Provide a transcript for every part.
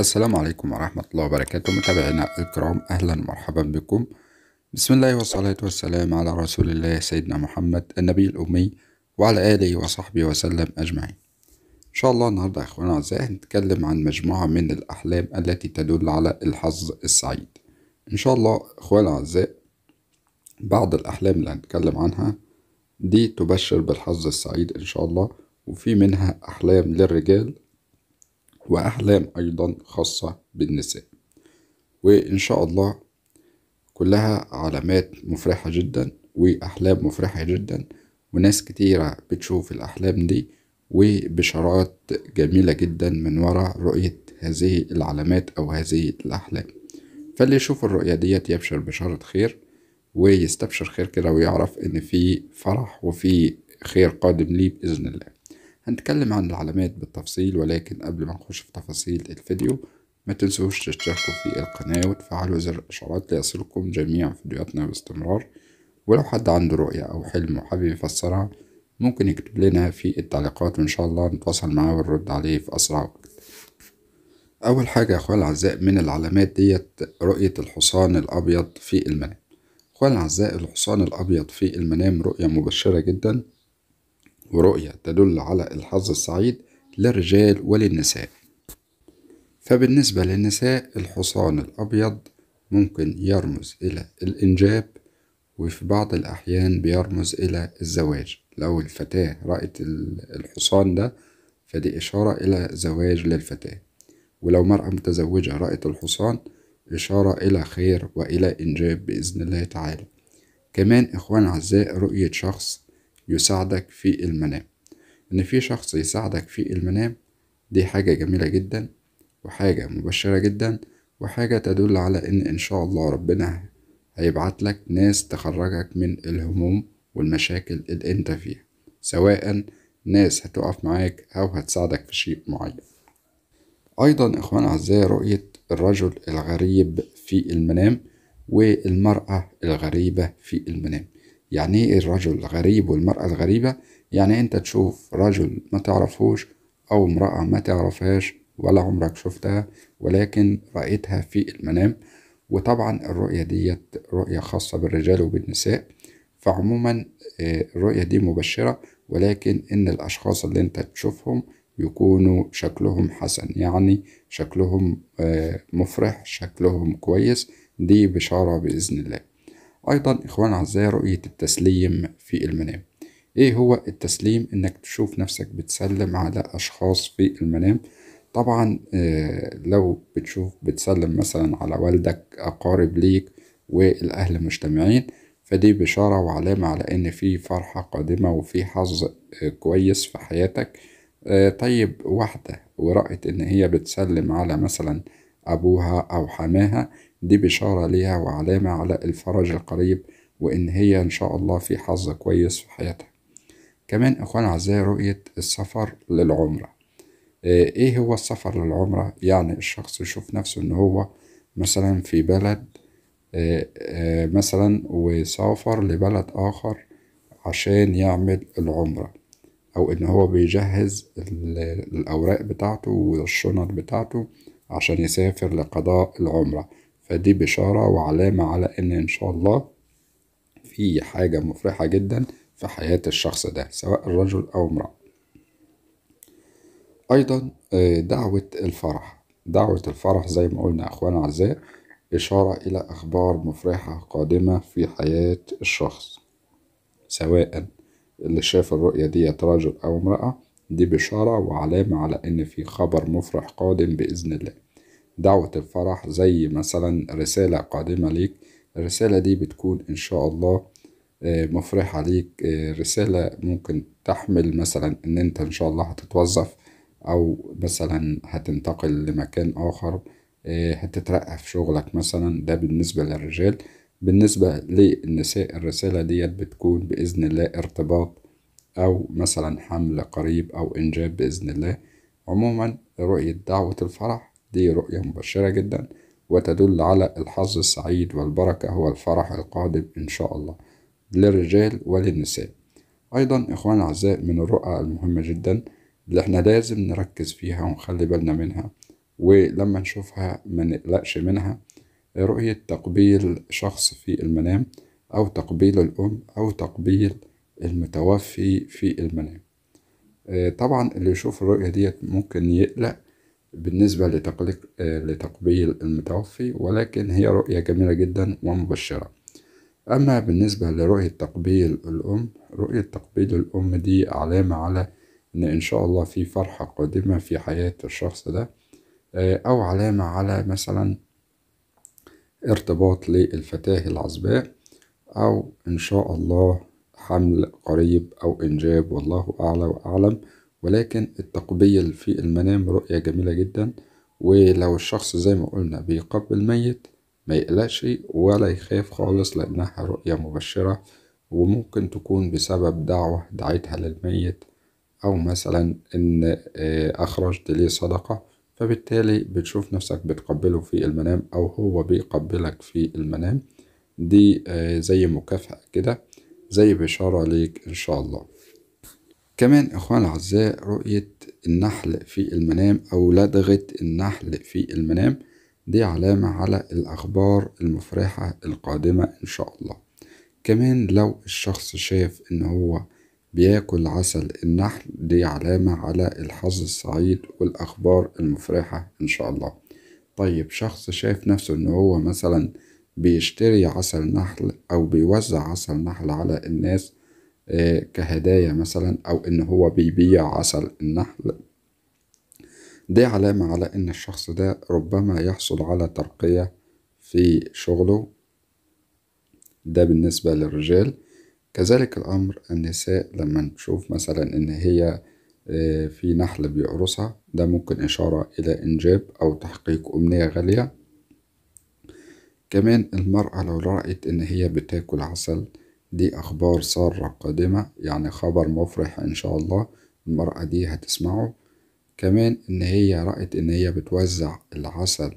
السلام عليكم ورحمة الله وبركاته متابعينا الكرام أهلا مرحبا بكم بسم الله والصلاة والسلام على رسول الله سيدنا محمد النبي الأمي وعلى آله وصحبه وسلم أجمعين إن شاء الله النهاردة أخوانا أعزائي هنتكلم عن مجموعة من الأحلام التي تدل على الحظ السعيد إن شاء الله أخوانا أعزائي بعض الأحلام اللي هنتكلم عنها دي تبشر بالحظ السعيد إن شاء الله وفي منها أحلام للرجال وأحلام أيضا خاصة بالنساء وإن شاء الله كلها علامات مفرحة جدا وأحلام مفرحة جدا وناس كتيرة بتشوف الأحلام دي وبشارات جميلة جدا من وراء رؤية هذه العلامات أو هذه الأحلام فاللي يشوف الرؤية ديت يبشر بشارة خير ويستبشر خير كده ويعرف إن في فرح وفي خير قادم ليه بإذن الله هنتكلم عن العلامات بالتفصيل ولكن قبل ما نخش في تفاصيل الفيديو ما تنسوش تشتركوا في القناة وتفعلوا زر الإشعارات ليصلكم جميع فيديوهاتنا باستمرار ولو حد عنده رؤية أو حلم وحابب يفسرها ممكن يكتب لنا في التعليقات وإن شاء الله نتواصل معاه ونرد عليه في أسرع وقت أول حاجة يا أخوان الأعزاء من العلامات ديت رؤية الحصان الأبيض في المنام أخوان الأعزاء الحصان الأبيض في المنام رؤية مبشرة جدا ورؤية تدل على الحظ السعيد للرجال وللنساء فبالنسبة للنساء الحصان الأبيض ممكن يرمز إلى الإنجاب وفي بعض الأحيان بيرمز إلى الزواج لو الفتاة رأت الحصان ده فدي إشارة إلى زواج للفتاة ولو مرأة متزوجة رأت الحصان إشارة إلى خير وإلى إنجاب بإذن الله تعالى كمان إخوان أعزاء رؤية شخص يساعدك في المنام إن في شخص يساعدك في المنام دي حاجة جميلة جدا وحاجة مبشرة جدا وحاجة تدل على إن إن شاء الله ربنا هيبعت لك ناس تخرجك من الهموم والمشاكل اللي أنت فيها سواء ناس هتقف معاك أو هتساعدك في شيء معين أيضا إخوان أعزائي رؤية الرجل الغريب في المنام والمرأة الغريبة في المنام يعني ايه الرجل الغريب والمرأة الغريبة يعني انت تشوف رجل ما تعرفوش او امرأة ما تعرفهاش ولا عمرك شفتها ولكن رأيتها في المنام وطبعا الرؤية ديت رؤية خاصة بالرجال وبالنساء فعموما آه، الرؤية دي مبشرة ولكن إن الأشخاص اللي أنت تشوفهم يكونوا شكلهم حسن يعني شكلهم آه، مفرح شكلهم كويس دي بشارة بإذن الله أيضا إخوان أعزائي رؤية التسليم في المنام إيه هو التسليم؟ إنك تشوف نفسك بتسلم على أشخاص في المنام طبعا آه، لو بتشوف بتسلم مثلا على والدك أقارب ليك والأهل مجتمعين فدي بشارة وعلامة على إن في فرحة قادمة وفي حظ آه، كويس في حياتك آه، طيب واحدة ورأت إن هي بتسلم على مثلا أبوها أو حماها دي بشارة ليها وعلامة على الفرج القريب وإن هي إن شاء الله في حظ كويس في حياتها كمان إخوان أعزائي رؤية السفر للعمرة آه، إيه هو السفر للعمرة؟ يعني الشخص يشوف نفسه إن هو مثلا في بلد آه، آه، مثلا وسافر لبلد آخر عشان يعمل العمرة أو إن هو بيجهز الأوراق بتاعته والشنط بتاعته عشان يسافر لقضاء العمرة فدي بشارة وعلامة على إن إن شاء الله في حاجة مفرحة جدا في حياة الشخص ده سواء الرجل أو امرأة أيضا آه، دعوة الفرح دعوة الفرح زي ما قلنا أخوانا أعزاء إشارة إلى أخبار مفرحة قادمة في حياة الشخص سواء اللي شاف الرؤية دي رجل أو امرأة دي بشارة وعلامة على إن في خبر مفرح قادم بإذن الله دعوة الفرح زي مثلا رسالة قادمة ليك الرسالة دي بتكون إن شاء الله آه، مفرحة ليك آه، رسالة ممكن تحمل مثلا إن أنت إن شاء الله هتتوظف أو مثلا هتنتقل لمكان آخر آه، هتترقى في شغلك مثلا ده بالنسبة للرجال بالنسبة للنساء الرسالة ديت بتكون بإذن الله ارتباط أو مثلا حمل قريب أو إنجاب بإذن الله عموما رؤية دعوة الفرح دي رؤية مبشرة جدا وتدل على الحظ السعيد والبركة هو الفرح القادم إن شاء الله للرجال وللنساء أيضا إخوان الأعزاء من الرؤى المهمة جدا اللي احنا لازم نركز فيها ونخلي بالنا منها ولما نشوفها ما نقلقش منها رؤية تقبيل شخص في المنام أو تقبيل الأم أو تقبيل المتوفي في المنام آه، طبعا اللي يشوف الرؤية ديت ممكن يقلق بالنسبة لتقليق آه، لتقبيل المتوفي ولكن هي رؤية جميلة جدا ومبشرة أما بالنسبة لرؤية تقبيل الأم رؤية تقبيل الأم دي علامة على إن إن شاء الله في فرحة قادمة في حياة الشخص ده آه، أو علامة على مثلا ارتباط للفتاة العزباء أو إن شاء الله حمل قريب أو إنجاب والله أعلى وأعلم ولكن التقبيل في المنام رؤية جميلة جدا ولو الشخص زي ما قلنا بيقبل ميت ما يقلقش ولا يخاف خالص لأنها رؤية مبشرة وممكن تكون بسبب دعوة دعيتها للميت أو مثلا إن آه، أخرجت ليه صدقة فبالتالي بتشوف نفسك بتقبله في المنام أو هو بيقبلك في المنام دي آه، زي مكافأة كده زي بشارة ليك إن شاء الله كمان إخوان الأعزاء رؤية النحل في المنام أو لدغة النحل في المنام دي علامة على الأخبار المفرحة القادمة إن شاء الله كمان لو الشخص شاف إن هو بياكل عسل النحل دي علامة على الحظ السعيد والأخبار المفرحة إن شاء الله طيب شخص شاف نفسه إن هو مثلا بيشتري عسل نحل أو بيوزع عسل نحل على الناس كهدايا مثلا أو إن هو بيبيع عسل النحل دي علامة على إن الشخص ده ربما يحصل على ترقية في شغله ده بالنسبة للرجال كذلك الأمر النساء لما نشوف مثلا إن هي آه، في نحل بيقرصها ده ممكن إشارة إلى إنجاب أو تحقيق أمنية غالية كمان المرأة لو رأت إن هي بتاكل عسل دي أخبار سارة قادمة يعني خبر مفرح إن شاء الله المرأة دي هتسمعه كمان إن هي رأت إن هي بتوزع العسل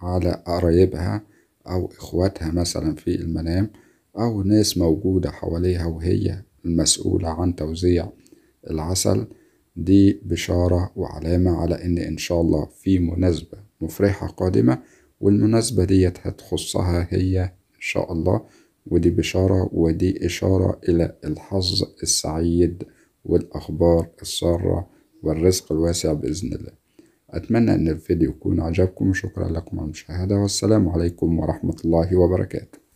على قرايبها أو إخواتها مثلا في المنام أو ناس موجودة حواليها وهي المسؤولة عن توزيع العسل دي بشارة وعلامة على إن إن شاء الله في مناسبة مفرحة قادمة والمناسبة ديت هتخصها هي إن شاء الله ودي بشارة ودي إشارة إلى الحظ السعيد والأخبار السارة والرزق الواسع بإذن الله أتمنى أن الفيديو يكون عجبكم وشكرا لكم على المشاهدة والسلام عليكم ورحمة الله وبركاته